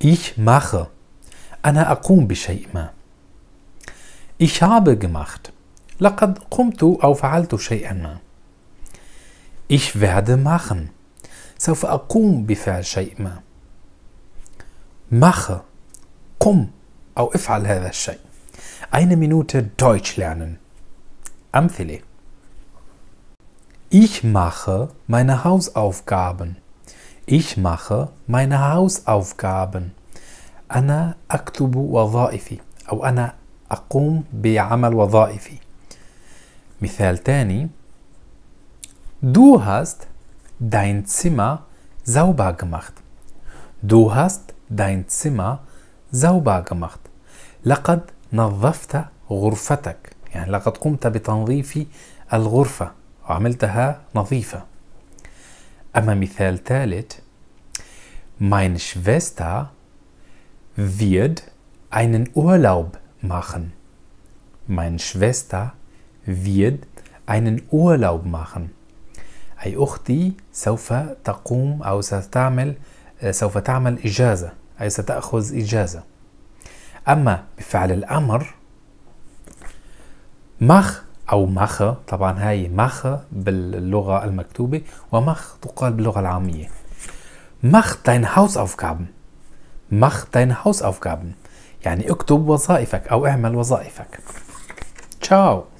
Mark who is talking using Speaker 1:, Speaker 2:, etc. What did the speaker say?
Speaker 1: Ich mache. أنا أقوم بشيء ما. Ich habe gemacht. لقد قمت أو فعلت شيئا ما. Ich werde machen. سوف akum بفعل شيء ما. Mache. قم أو افعل هذا الشيء. Eine Minute Deutsch lernen. Amphile. Ich mache meine Hausaufgaben. Ich mache meine Hausaufgaben. أنا أكتب وظائفي أو أنا أقوم بعمل وظائفي. مثال تاني Du hast dein Zimmer sauber gemacht. Du hast dein Zimmer sauber gemacht. لقد نظفت غرفتك يعني لقد قمت بتنظيف الغرفة وعملتها نظيفة أما مثال ثالث Meine Schwester wird einen Urlaub machen. Meine Schwester wird einen Urlaub machen. أي أختي سوف تقوم أو ستعمل سوف تعمل إجازة أي ستأخذ إجازة أما بفعل الأمر mach أو مخ طبعا هاي مخ باللغة المكتوبة ومخ تقال باللغة العامية مخ deine Hausaufgaben مخ هاوس Hausaufgaben يعني اكتب وظائفك أو اعمل وظائفك تشاو